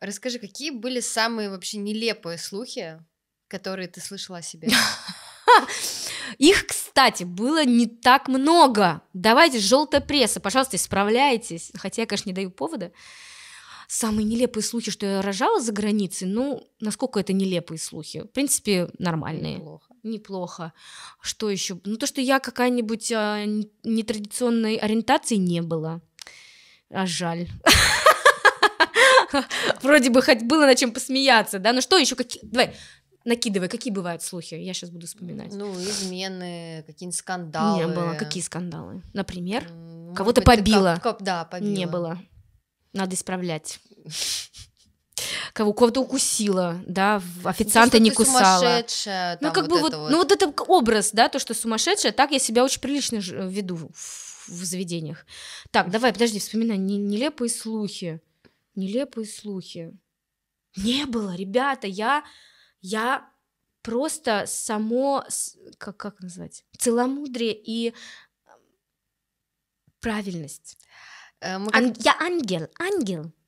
Расскажи, какие были самые вообще нелепые слухи, которые ты слышала о себе? Их, кстати, было не так много. Давайте, желтая пресса, пожалуйста, исправляйтесь. Хотя я, конечно, не даю повода. Самые нелепые слухи, что я рожала за границей, ну, насколько это нелепые слухи? В принципе, нормальные. Неплохо. Неплохо. Что еще? Ну, то, что я какая-нибудь а, нетрадиционной ориентации не была. А жаль. Вроде бы хоть было на чем посмеяться, да? Ну что еще, какие... Давай, накидывай, какие бывают слухи? Я сейчас буду вспоминать. Ну, измены, какие-нибудь скандалы. Не было. Какие скандалы? Например? Кого-то побила. Как, как, да, побила. Не было. Надо исправлять. Кого кого-то укусила, да, ну, официанта то, не кусала. Ну, там, ну как вот бы вот, вот, ну вот это образ, да, то что сумасшедшая, так я себя очень прилично э, веду в, в заведениях. Так, давай, подожди, вспоминай нелепые слухи нелепые слухи. Не было, ребята, я, я просто само, как, как назвать, целомудрие и эм, правильность. Э, мы как... Ан- я ангел, ангел.